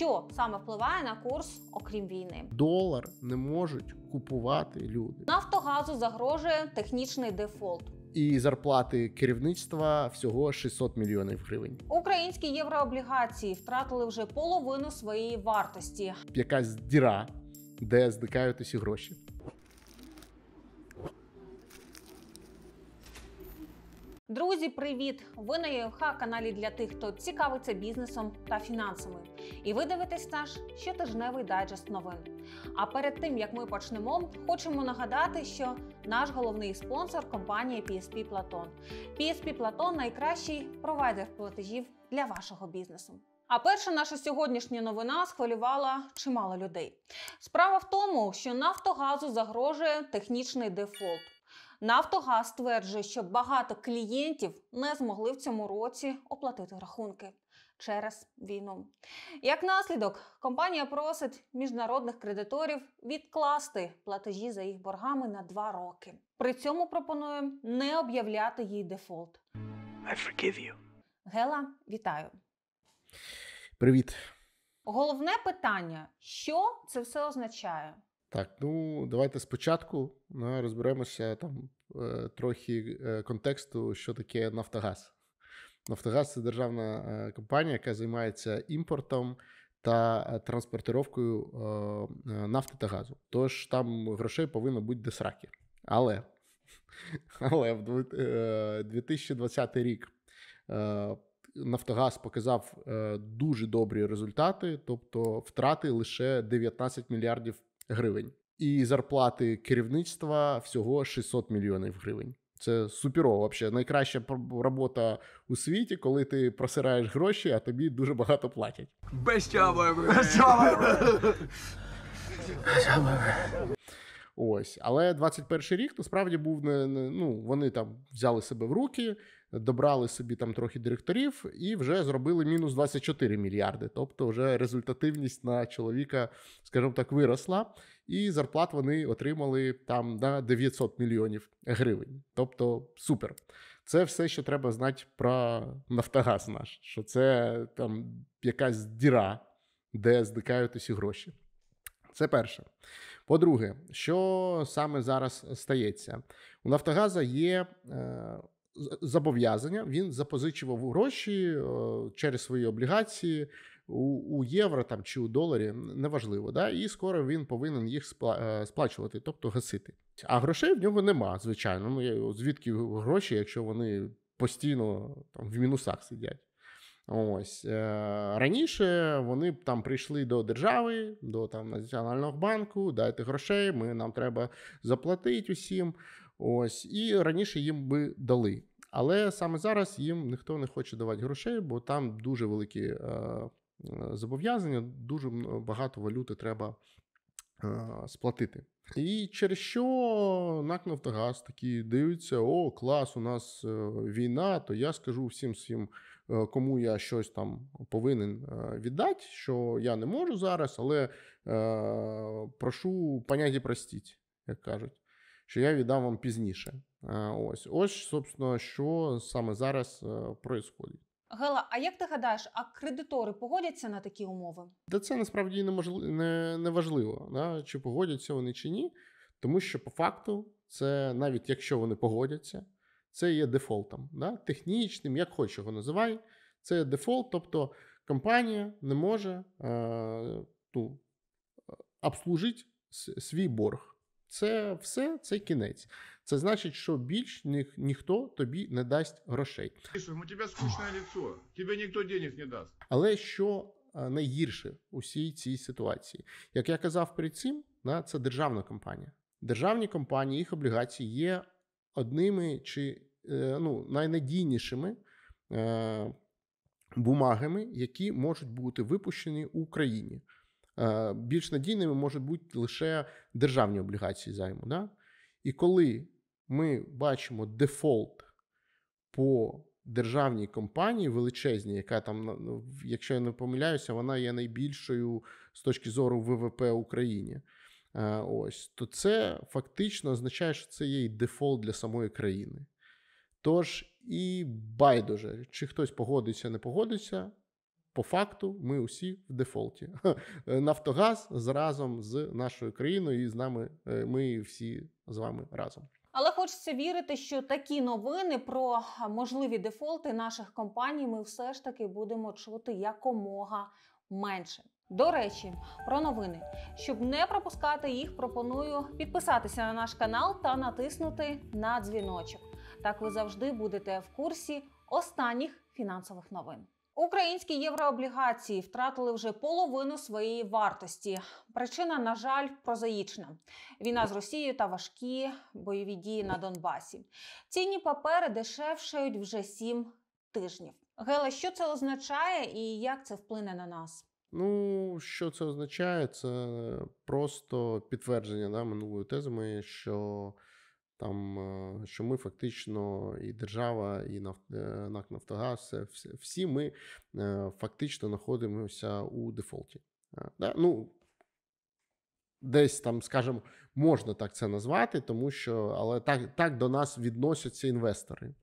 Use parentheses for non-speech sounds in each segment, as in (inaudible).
що саме впливає на курс, окрім війни. Долар не можуть купувати люди. Нафтогазу загрожує технічний дефолт. І зарплати керівництва всього 600 мільйонів гривень. Українські єврооблігації втратили вже половину своєї вартості. Якась діра, де зникають усі гроші. Друзі, привіт! Ви на ЄОХ каналі для тих, хто цікавиться бізнесом та фінансами. І ви дивитесь наш щотижневий дайджест новин. А перед тим як ми почнемо, хочемо нагадати, що наш головний спонсор компанія PSP Platon. PSP Platon – найкращий провайдер платежів для вашого бізнесу. А перша наша сьогоднішня новина схвилювала чимало людей. Справа в тому, що Нафтогазу загрожує технічний дефолт. Нафтогаз стверджує, що багато клієнтів не змогли в цьому році оплатити рахунки через війну. Як наслідок, компанія просить міжнародних кредиторів відкласти платежі за їх боргами на два роки. При цьому пропонує не об'являти їй дефолт. I forgive you. Гела, вітаю. Привіт. Головне питання: що це все означає? Так, ну давайте спочатку ну, розберемося там Е, трохи е, контексту, що таке Нафтогаз. Нафтогаз це державна е, компанія, яка займається імпортом та транспортировкою нафти та газу. Тож там грошей повинно бути до сраки. Але (laughs) але в 2020 рік Нафтогаз показав дуже добрі результати, тобто втрати лише 19 мільярдів гривень і зарплати керівництва всього 600 мільйонів гривень. Це суперово, взагалі. найкраща робота у світі, коли ти просираєш гроші, а тобі дуже багато платять. Безчава, Ось, але 21 рік насправді був не, не ну вони там взяли себе в руки добрали собі там трохи директорів і вже зробили мінус 24 мільярди. Тобто, вже результативність на чоловіка, скажімо так, виросла, і зарплат вони отримали там на 900 мільйонів гривень. Тобто супер. Це все, що треба знати про Нафтогаз наш, що це там якась діра, де зникають усі гроші. Це перше. По-друге, що саме зараз стається? У Нафтогаза є е, зобов'язання. Він запозичував гроші е, через свої облігації у у євро там чи у доларі, неважливо. Да? І скоро він повинен їх спла е, сплачувати, тобто гасити. А грошей в нього нема, звичайно. Ну звідки гроші, якщо вони постійно там в мінусах сидять. Ось е, раніше вони б там прийшли до держави, до там національного банку. Дайте грошей. Ми нам треба заплатити усім. Ось і раніше їм би дали. Але саме зараз їм ніхто не хоче давати грошей, бо там дуже великі е, е зобов'язання, дуже багато валюти треба е, сплатити. І через що НАК «Нафтогаз» такі дивиться: о, клас, у нас е, війна, то я скажу всім всім, е, кому я щось там повинен віддати, що я не можу зараз, але е, прошу поняті простіть, як кажуть що я віддам вам пізніше. Е, ось, ось, собственно, що саме зараз е, происходить. Гела, а як ти гадаєш, а кредитори погодяться на такі умови? Та це насправді не не, важливо, да? чи погодяться вони чи ні, тому що по факту це навіть якщо вони погодяться, це є дефолтом, да? технічним, як хоч його називай, це є дефолт, тобто компанія не може е, ту е, обслужити свій борг. Це все, це кінець. Це значить, що більш ніх ніхто тобі не дасть грошей. У тебе скучне лицо, тобі ніхто денег не дасть. Але що найгірше у всій цій ситуації, як я казав перед цим, да, це державна компанія. Державні компанії, їх облігації є одними чи е, ну, найнадійнішими е, бумагами, які можуть бути випущені в Україні. Е, більш надійними можуть бути лише державні облігації займу. Да? І коли ми бачимо дефолт по державній компанії величезній, яка там, ну, якщо я не помиляюся, вона є найбільшою з точки зору ВВП Україні. Е, ось, то це фактично означає, що це є і дефолт для самої країни. Тож і байдуже, чи хтось погодиться, не погодиться, по факту, ми усі в дефолті. Е, Нафтогаз з разом з нашою країною і з нами е, ми всі з вами разом. Але хочеться вірити, що такі новини про можливі дефолти наших компаній ми все ж таки будемо чути якомога менше. До речі, про новини. Щоб не пропускати їх, пропоную підписатися на наш канал та натиснути на дзвіночок. Так ви завжди будете в курсі останніх фінансових новин. Українські єврооблігації втратили вже половину своєї вартості. Причина, на жаль, прозаїчна: війна з Росією та важкі бойові дії на Донбасі. Цінні папери дешевшають вже сім тижнів. Гела, що це означає і як це вплине на нас? Ну, що це означає? Це просто підтвердження да, минулої тези, що там, е, що ми фактично і держава, і е, НАК Нафтогаз, всі ми е, фактично знаходимося у дефолті. Ну, Десь там, скажімо, можна так це назвати, тому що але так так до нас відносяться інвестори,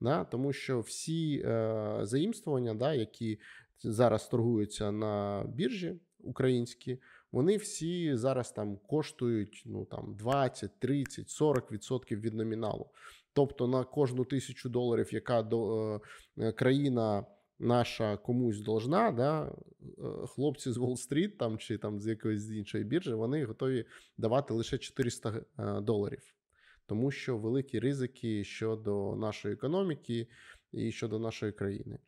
Да? тому що всі е, заімствування, да, які зараз торгуються на біржі українські, вони всі зараз там коштують ну там 20, 30, 40% від номіналу. Тобто на кожну тисячу доларів, яка до е, країна наша комусь должна, да, е, хлопці з Уолл-стріт там чи там з якоїсь іншої біржі, вони готові давати лише 400 е, доларів. Тому що великі ризики щодо нашої економіки і щодо нашої країни.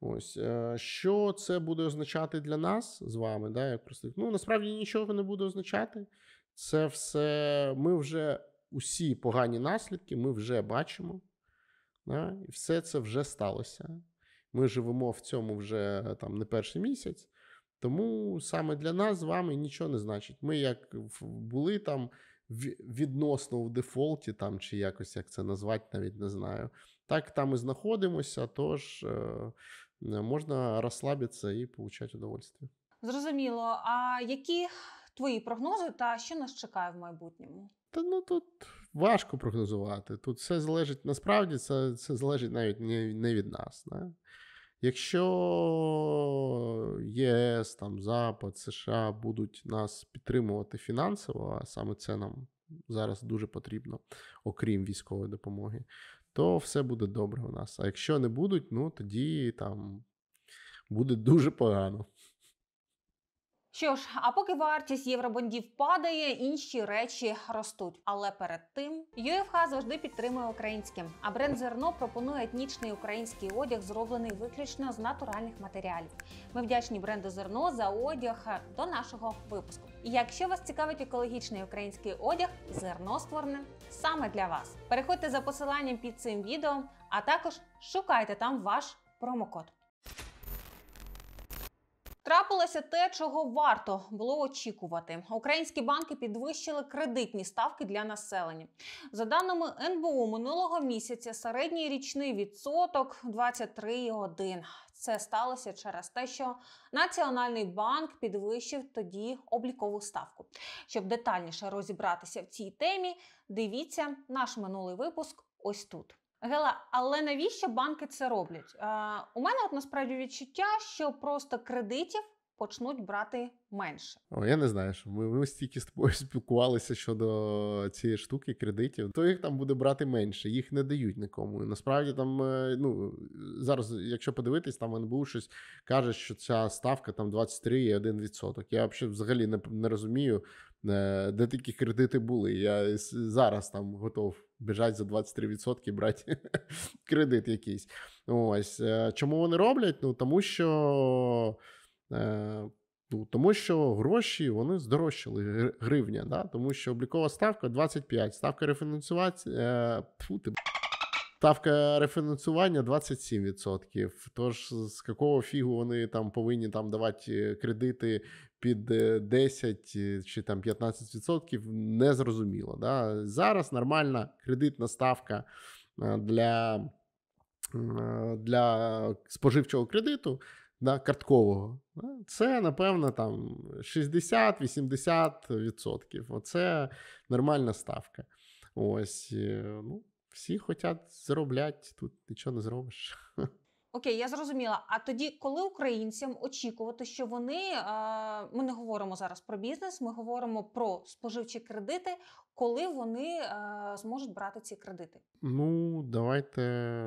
Ось е, що це буде означати для нас з вами, да, як простих? Ну насправді нічого не буде означати. Це все ми вже усі погані наслідки, ми вже бачимо. Да, І все це вже сталося. Ми живемо в цьому вже там не перший місяць. Тому саме для нас з вами нічого не значить. Ми як були там відносно в дефолті, там чи якось як це назвати, навіть не знаю. Так там і знаходимося. Тож е, Э, можна розслабитися і отримати удовольствие. Зрозуміло. А які твої прогнози та що нас чекає в майбутньому? Та ну тут важко прогнозувати. Тут все залежить насправді, це це залежить навіть не не від нас. Не? Якщо ЄС, там, Запад, США будуть нас підтримувати фінансово, а саме це нам зараз дуже потрібно, окрім військової допомоги, то все буде добре у нас. А якщо не будуть, ну тоді там буде дуже погано. Що ж, а поки вартість євробондів падає, інші речі ростуть. Але перед тим ЮФХ завжди підтримує українське. А бренд зерно пропонує етнічний український одяг, зроблений виключно з натуральних матеріалів. Ми вдячні бренду зерно за одяг до нашого випуску. І якщо вас цікавить екологічний український одяг, зерно створене саме для вас. Переходьте за посиланням під цим відео, а також шукайте там ваш промокод. Трапилося те, чого варто було очікувати. Українські банки підвищили кредитні ставки для населення. За даними НБУ минулого місяця, середній річний відсоток 23,1. Це сталося через те, що Національний банк підвищив тоді облікову ставку. Щоб детальніше розібратися в цій темі, дивіться наш минулий випуск ось тут. Гела, але навіщо банки це роблять? Е, у мене от насправді відчуття, що просто кредитів почнуть брати менше. О, я не знаю, що ми, ми стільки з тобою (laughs) спілкувалися щодо цієї штуки кредитів. То їх там буде брати менше, їх не дають нікому. І насправді там е, ну зараз, якщо подивитись, там НБУ щось каже, що ця ставка там 23,1%. Я взагалі не, не розумію. Е, де такі кредити були? Я зараз там готов біжать за 23% брати (laughs) кредит якийсь. Ось е, чому вони роблять? Ну тому що. Е, ну, Тому що гроші вони здорожчали гривня, да? тому що облікова ставка 25, е, ставка рефінансування ставка рефінансування 27%. Тож з какого фігу вони там повинні там давати е, кредити під 10 чи там 15% незрозуміло. Да? Зараз нормальна кредитна ставка для. Для споживчого кредиту да, карткового. Ну, це, напевно, там 60-80%. Оце нормальна ставка. Ось, е, ну, всі хочуть заробляти, тут нічого не зробиш. (laughs) Окей, я зрозуміла. А тоді, коли українцям очікувати, що вони ми не говоримо зараз про бізнес, ми говоримо про споживчі кредити, коли вони зможуть брати ці кредити? Ну, давайте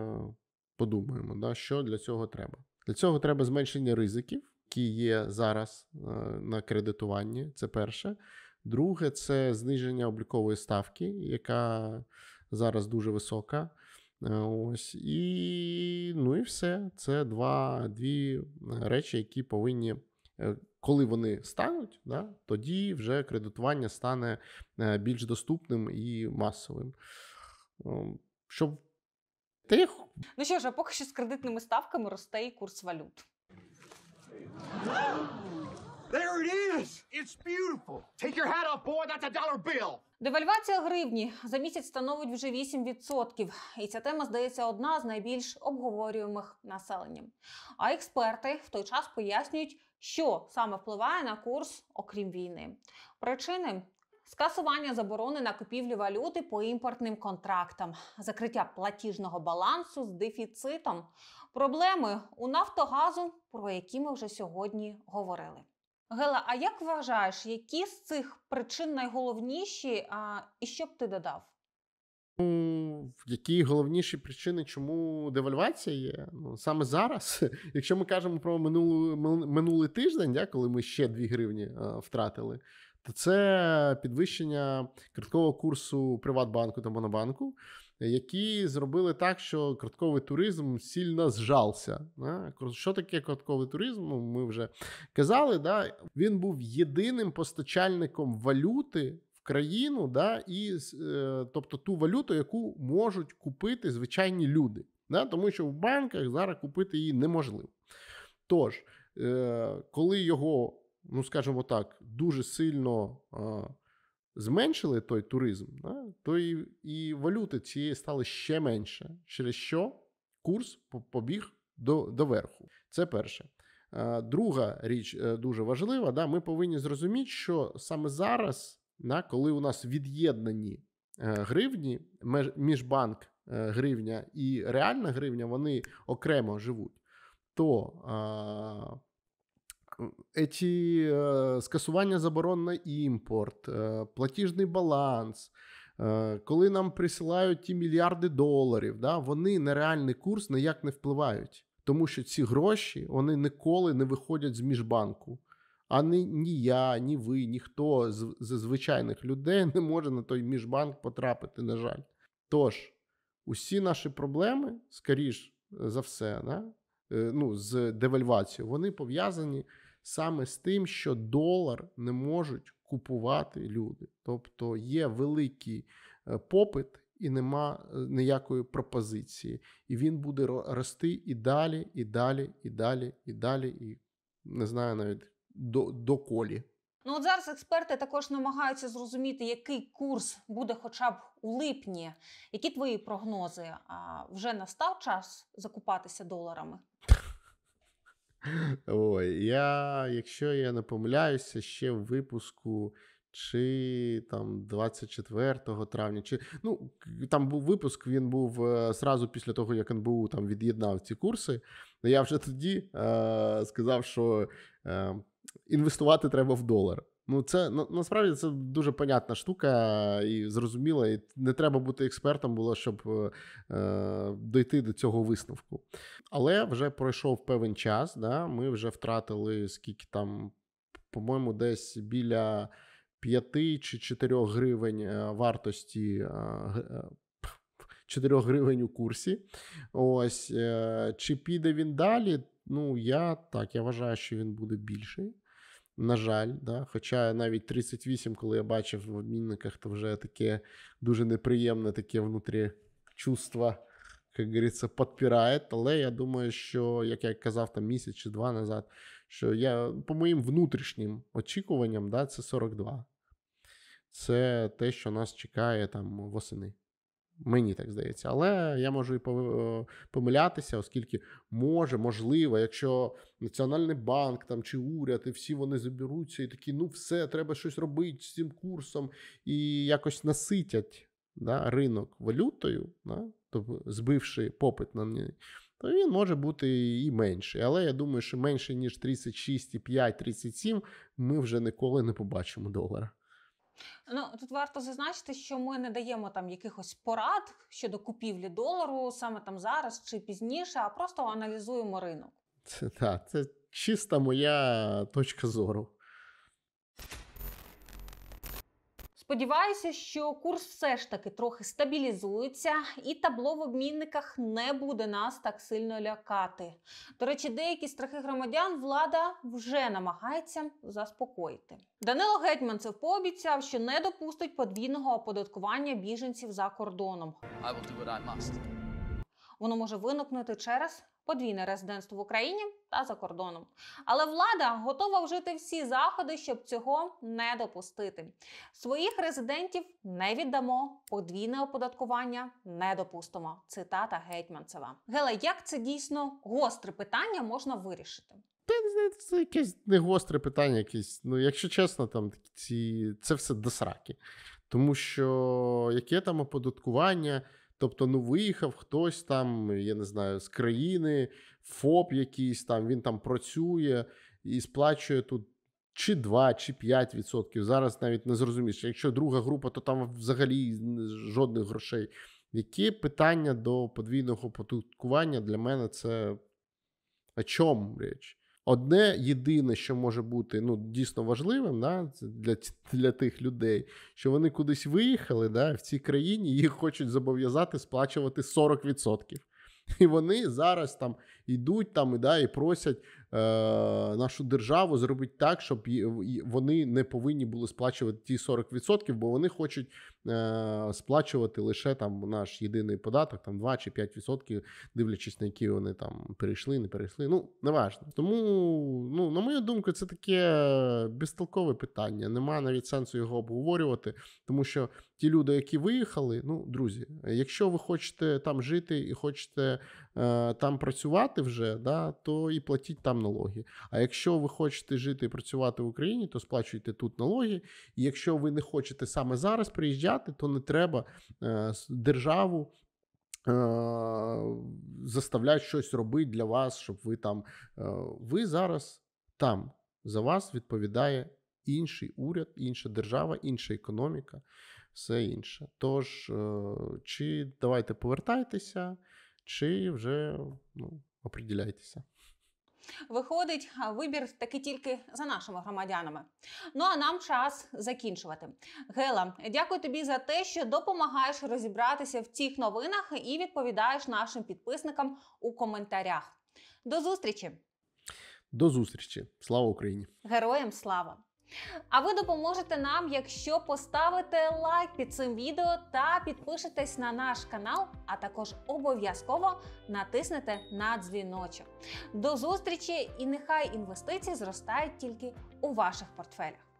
подумаємо, да, що для цього треба. Для цього треба зменшення ризиків, які є зараз е, на кредитуванні. Це перше. Друге, це зниження облікової ставки, яка зараз дуже висока. Е, ось і ну і все. Це два дві е, речі, які повинні, коли вони стануть, да, тоді вже кредитування стане більш доступним і масовим. Щоб Тих. Ну що ж, а поки що з кредитними ставками росте і курс валют. There it is! It's beautiful! Take your hat off, boy, that's a dollar bill! Девальвація гривні за місяць становить вже 8%. І ця тема здається одна з найбільш обговорюємих населенням. А експерти в той час пояснюють, що саме впливає на курс, окрім війни. Причини скасування заборони на купівлю валюти по імпортним контрактам, закриття платіжного балансу з дефіцитом, проблеми у Нафтогазу, про які ми вже сьогодні говорили. Гела, а як вважаєш, які з цих причин найголовніші? А, І що б ти додав? Ну Які головніші причини, чому девальвація є? Ну саме зараз, (laughs) якщо ми кажемо про минулу минулий тиждень, да, коли ми ще 2 гривні а, втратили, то тобто це підвищення карткового курсу Приватбанку та Монобанку, які зробили так, що кратковий туризм сильно зжався. Що таке картковий туризм? Ну, ми вже казали. Да? Він був єдиним постачальником валюти. Країну, да, і е, тобто ту валюту, яку можуть купити звичайні люди, да, тому що в банках зараз купити її неможливо. Тож, е, коли його ну скажімо так, дуже сильно а, зменшили той туризм, да, то і і валюти цієї стали ще менше, через що курс побіг до, до верху. Це перше. А, друга річ е, дуже важлива. Да, Ми повинні зрозуміти, що саме зараз, да, коли у нас від'єднані е, гривні, міжбанк е, гривня і реальна гривня, вони окремо живуть. То а, эти э, скасування заборон на імпорт, э, платіжний баланс. Е, коли нам присилають ті мільярди доларів, да, вони на реальний курс ніяк не впливають, тому що ці гроші вони ніколи не виходять з міжбанку. А ні, ні я, ні ви, ніхто з, з звичайних людей (laughs) не може на той міжбанк потрапити, на жаль. Тож, усі наші проблеми, скоріш за все, да, е, ну, з девальвацією, вони пов'язані саме з тим, що долар не можуть купувати люди, тобто є великий е, попит. І нема е, ніякої пропозиції, і він буде рости і далі, і далі, і далі, і далі, і не знаю навіть до, доколі. Ну от зараз експерти також намагаються зрозуміти, який курс буде, хоча б у липні. Які твої прогнози? А вже настав час закупатися доларами? (laughs) Ой, я, якщо я не помиляюся, ще в випуску. Чи там 24 травня, чи ну там був випуск. Він був зразу е, після того, як НБУ там від'єднав ці курси. Я вже тоді е, сказав, що е, інвестувати треба в долар. Ну, це на, насправді це дуже понятна штука і зрозуміла. І не треба бути експертом, було, щоб е, е дойти до цього висновку. Але вже пройшов певен час. да, Ми вже втратили скільки там, по-моєму, десь біля 5 чи 4 гривень е, вартості. Е, 4 е, гривень у курсі. Ось чи піде він далі? Ну я так я вважаю, що він буде більший. На жаль, да? хоча навіть 38, коли я бачив в обмінниках, то вже таке дуже неприємне таке внутрі чувство, як говориться, підпирає. Але я думаю, що, як я казав там місяць чи два назад, що я по моїм внутрішнім очікуванням, да, це 42. Це те, що нас чекає там восени. Мені так здається, але я можу і е, помилятися, оскільки може, можливо, якщо Національний банк там чи уряд, і всі вони заберуться, і такі, ну все, треба щось робити з цим курсом, і якось наситять да, ринок валютою, да, тобто збивши попит на неї, то він може бути і менший. Але я думаю, що менше ніж 36,5-37 ми вже ніколи не побачимо долара. Ну тут варто зазначити, що ми не даємо там якихось порад щодо купівлі долару саме там зараз чи пізніше, а просто аналізуємо ринок. Це так, це чиста моя точка зору. Сподіваюся, що курс все ж таки трохи стабілізується, і табло в обмінниках не буде нас так сильно лякати. До речі, деякі страхи громадян влада вже намагається заспокоїти. Данило Гетьманцев пообіцяв, що не допустить подвійного оподаткування біженців за кордоном. I will do what I must. Воно може виникнути через подвійне резидентство в Україні та за кордоном. Але влада готова вжити всі заходи, щоб цього не допустити. Своїх резидентів не віддамо, подвійне оподаткування не допустимо. Цитата Гетьманцева. Гела, як це дійсно гостре питання можна вирішити? Та це якесь не гостре питання, якесь. Ну, якщо чесно, там ці це все досраки. Тому що яке там оподаткування? Тобто, ну виїхав хтось там, я не знаю, з країни, ФОП якийсь там, він там працює і сплачує тут чи 2, чи 5%. Зараз навіть не зрозумієш. Якщо друга група, то там взагалі жодних грошей. Які питання до подвійного податкування для мене це о чому річ? Одне єдине, що може бути ну, дійсно важливим, да, для для тих людей, що вони кудись виїхали да, в цій країні, їх хочуть зобов'язати сплачувати 40%. І вони зараз там йдуть там, і да, і просять е, нашу державу зробити так, щоб вони не повинні були сплачувати ті 40%, бо вони хочуть Е, сплачувати лише там наш єдиний податок, там 2 чи 5%, дивлячись на які вони там перейшли, не перейшли. Ну неважно. Тому, ну на мою думку, це таке безтолкове питання. Нема навіть сенсу його обговорювати, тому що ті люди, які виїхали, ну друзі, якщо ви хочете там жити і хочете е, там працювати вже, да, то і платіть там налоги. А якщо ви хочете жити і працювати в Україні, то сплачуйте тут налоги. І Якщо ви не хочете саме зараз приїжджати заробляти, то не треба е, державу. Е, Заставляють щось робити для вас, щоб ви там. Е, ви зараз там за вас відповідає інший уряд, інша держава, інша економіка, все інше. Тож, чи давайте повертайтеся, чи вже ну, оприділяйтеся. Виходить, вибір таки тільки за нашими громадянами. Ну а нам час закінчувати. Гела, дякую тобі за те, що допомагаєш розібратися в цих новинах і відповідаєш нашим підписникам у коментарях. До зустрічі! До зустрічі! Слава Україні! Героям слава! А ви допоможете нам, якщо поставите лайк під цим відео та підпишетесь на наш канал, а також обов'язково натиснете на дзвіночок. До зустрічі і нехай інвестиції зростають тільки у ваших портфелях.